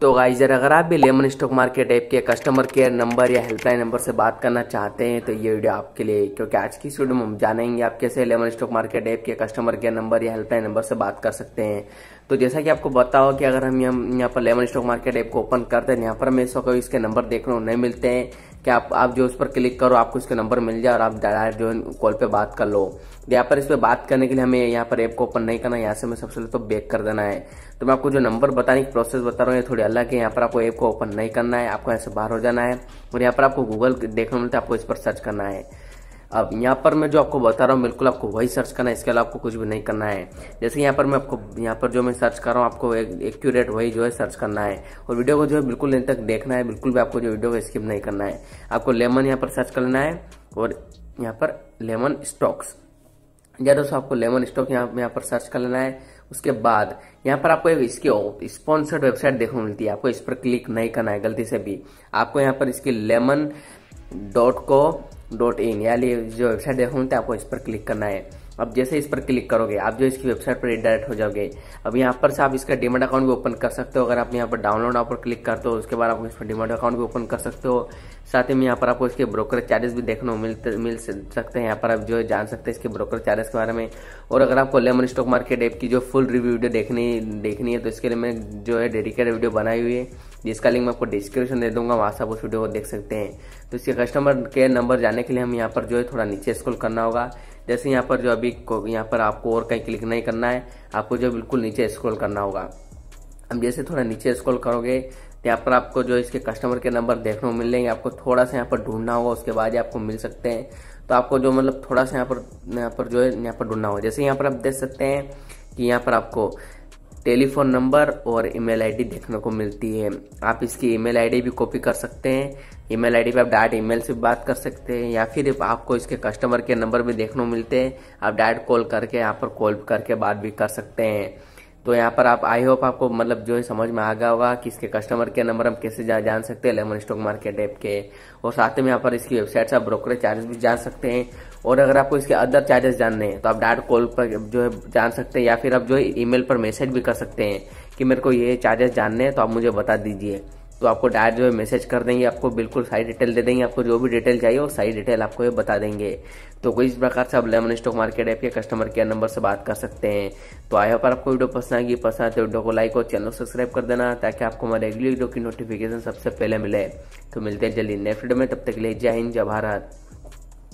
तो गाइजर अगर आप भी लेमन स्टॉक मार्केट ऐप के कस्टमर केयर नंबर या हेल्पलाइन नंबर से बात करना चाहते हैं तो ये वीडियो आपके लिए क्योंकि आज की वीडियो में हम जानेंगे आप कैसे लेमन स्टॉक मार्केट ऐप के कस्टमर केयर नंबर या हेल्पलाइन नंबर से बात कर सकते हैं तो जैसा कि आपको बताओ कि अगर हम यहाँ पर लेमन स्टॉक मार्केट ऐप को ओपन करते हैं यहाँ पर हमें इसके नंबर देखने को नहीं मिलते हैं कि आप आप जो उस पर क्लिक करो आपको इसका नंबर मिल जाए और आप डायरेक्ट जो कॉल पे बात कर लो तो यहाँ पर इस पर बात करने के लिए हमें यहाँ पर ऐप को ओपन नहीं करना यहाँ से हमें सबसे पहले तो बैक कर देना है तो मैं आपको जो नंबर बताने की प्रोसेस बता रहा हूँ ये थोड़ी अलग है यहाँ पर आपको ऐप को ओपन नहीं करना है आपको यहाँ से बाहर हो जाना है और यहाँ पर आपको गूगल देखने मिलता है आपको इस पर सर्च करना है अब यहाँ पर मैं जो आपको बता रहा हूँ बिल्कुल आपको वही सर्च करना है इसके अलावा आपको कुछ भी नहीं करना है जैसे यहाँ पर मैं आपको यहाँ पर जो मैं सर्च कर रहा हूँ आपको एक्यूरेट वही जो है सर्च करना है और वीडियो को जो है बिल्कुल दिन तक देखना है बिल्कुल भी आपको जो वीडियो को स्किप नहीं करना है आपको लेमन यहाँ पर सर्च कर लेना है और यहाँ पर लेमन स्टॉक्स या दोस्तों आपको लेमन स्टॉक यहाँ यहाँ पर सर्च कर लेना है उसके बाद यहाँ पर आपको एक इसके स्पॉन्सर्ड वेबसाइट देखने मिलती है आपको इस पर क्लिक नहीं करना है गलती से भी आपको यहाँ पर इसकी Lemon dot co dot in यानी जो वेबसाइट देखो उन आपको इस पर क्लिक करना है अब जैसे इस पर क्लिक करोगे आप जो इसकी वेबसाइट पर डायरेक्ट हो जाओगे अब यहाँ पर से आप इसका डिमेट अकाउंट भी ओपन कर सकते हो अगर आप यहाँ पर डाउनलोड ऑफर क्लिक करते हो उसके बाद आप इस पर डिमेट अकाउंट भी ओपन कर सकते हो साथ ही में यहाँ पर आपको इसके ब्रोकर चार्जेस भी देखने को मिलते मिल सकते हैं यहाँ पर आप जो है जान सकते हैं इसके ब्रोकर चार्जेस के बारे में और अगर आपको लेमन स्टॉक मार्केट ऐप की जो फुल रिव्यू वीडियो देखनी देखनी है तो इसके लिए मैं जो है डेडिकेटेड वीडियो बनाई हुई है जिसका लिंक मैं आपको डिस्क्रिप्शन दे दूंगा वहाँ से आप उस वीडियो को देख सकते हैं तो इसके कस्टमर केयर नंबर जाने के लिए हम यहाँ पर जो है थोड़ा नीचे स्कूल करना होगा जैसे यहाँ पर जो अभी यहाँ पर आपको और कहीं क्लिक नहीं करना है आपको जो बिल्कुल नीचे स्क्रॉल करना होगा अब जैसे थोड़ा नीचे स्क्रॉल करोगे तो यहाँ पर आपको जो इसके कस्टमर के नंबर देखने को मिलेंगे आपको थोड़ा सा यहाँ पर ढूंढना होगा उसके बाद ही आपको मिल सकते हैं तो आपको जो मतलब थोड़ा सा यहाँ पर यहाँ पर जो है यहाँ पर ढूंढना होगा जैसे यहाँ पर आप देख सकते हैं कि यहाँ पर आपको टेलीफोन नंबर और ईमेल आईडी देखने को मिलती है आप इसकी ईमेल आईडी भी कॉपी कर सकते हैं ईमेल आईडी पे आप डायरेक्ट ईमेल से बात कर सकते हैं या फिर आपको इसके कस्टमर के नंबर भी देखने को मिलते हैं आप डायरेक्ट कॉल करके यहाँ पर कॉल करके बात भी कर सकते हैं तो यहाँ पर आप आई होप आपको मतलब जो है समझ में आ गया होगा कि इसके कस्टमर केयर नंबर हम कैसे जा, जान सकते हैं लेमन स्टॉक मार्केट ऐप के और साथ में यहाँ पर इसकी वेबसाइट से आप ब्रोकरेज चार्जेस भी जान सकते हैं और अगर आपको इसके अदर चार्जेस जानने हैं तो आप डायरेक्ट कॉल पर जो है जान सकते हैं या फिर आप जो है ई पर मैसेज भी कर सकते हैं कि मेरे को ये चार्जेस जानने हैं तो आप मुझे बता दीजिए तो आपको डायरेक्ट जो है मैसेज कर देंगे आपको बिल्कुल सारी डिटेल दे देंगे आपको जो भी डिटेल चाहिए वो सारी डिटेल आपको ये बता देंगे तो कोई इस प्रकार से आप लेमन स्टॉक मार्केट ऐप के कस्टमर केयर नंबर से बात कर सकते हैं तो आई होप आपको वीडियो पसंद आएगी पसंद आते वीडियो को लाइक और चैनल सब्सक्राइब कर देना ताकि आपको हमारे अगली वीडियो की नोटिफिकेशन सबसे पहले मिले तो मिलते हैं जल्दी नेक्स्ट वीडियो में तब तक के लिए जय हिंद जय भारत